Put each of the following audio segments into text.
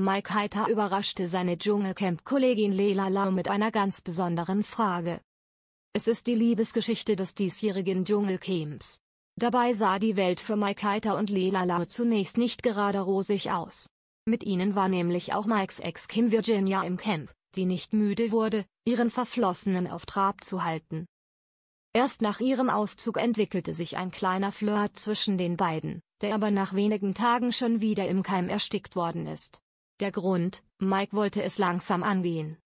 Mike Heiter überraschte seine Dschungelcamp-Kollegin Leila Lau mit einer ganz besonderen Frage. Es ist die Liebesgeschichte des diesjährigen Dschungelcamps. Dabei sah die Welt für Mike Heiter und Leila Lau zunächst nicht gerade rosig aus. Mit ihnen war nämlich auch Mikes Ex Kim Virginia im Camp, die nicht müde wurde, ihren Verflossenen auf Trab zu halten. Erst nach ihrem Auszug entwickelte sich ein kleiner Flirt zwischen den beiden, der aber nach wenigen Tagen schon wieder im Keim erstickt worden ist. Der Grund, Mike wollte es langsam angehen.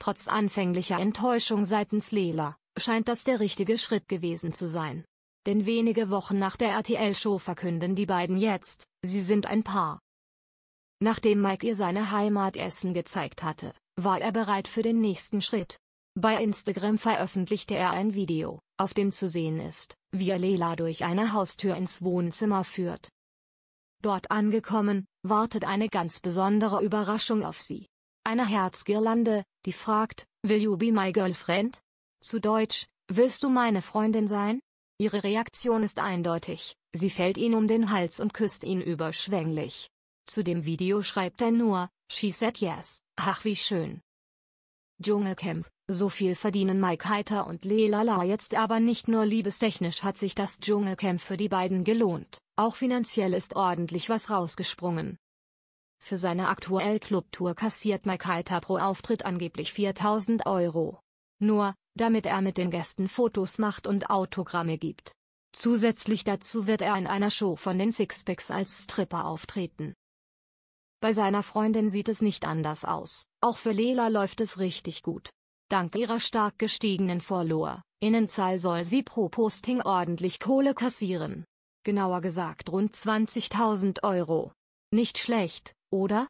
Trotz anfänglicher Enttäuschung seitens Lela, scheint das der richtige Schritt gewesen zu sein. Denn wenige Wochen nach der RTL-Show verkünden die beiden jetzt, sie sind ein Paar. Nachdem Mike ihr seine Heimat Essen gezeigt hatte, war er bereit für den nächsten Schritt. Bei Instagram veröffentlichte er ein Video, auf dem zu sehen ist, wie er Lela durch eine Haustür ins Wohnzimmer führt. Dort angekommen, wartet eine ganz besondere Überraschung auf sie. Eine Herzgirlande, die fragt, Will you be my girlfriend? Zu Deutsch, willst du meine Freundin sein? Ihre Reaktion ist eindeutig, sie fällt ihn um den Hals und küsst ihn überschwänglich. Zu dem Video schreibt er nur, she said yes, ach wie schön. Dschungelcamp, so viel verdienen Mike Heiter und Lelala jetzt aber nicht nur liebestechnisch hat sich das Dschungelcamp für die beiden gelohnt, auch finanziell ist ordentlich was rausgesprungen. Für seine aktuelle Clubtour kassiert Maikaita pro Auftritt angeblich 4000 Euro. Nur, damit er mit den Gästen Fotos macht und Autogramme gibt. Zusätzlich dazu wird er in einer Show von den Sixpacks als Stripper auftreten. Bei seiner Freundin sieht es nicht anders aus, auch für Lela läuft es richtig gut. Dank ihrer stark gestiegenen Follower, Innenzahl soll sie pro Posting ordentlich Kohle kassieren genauer gesagt rund 20.000 Euro. Nicht schlecht, oder?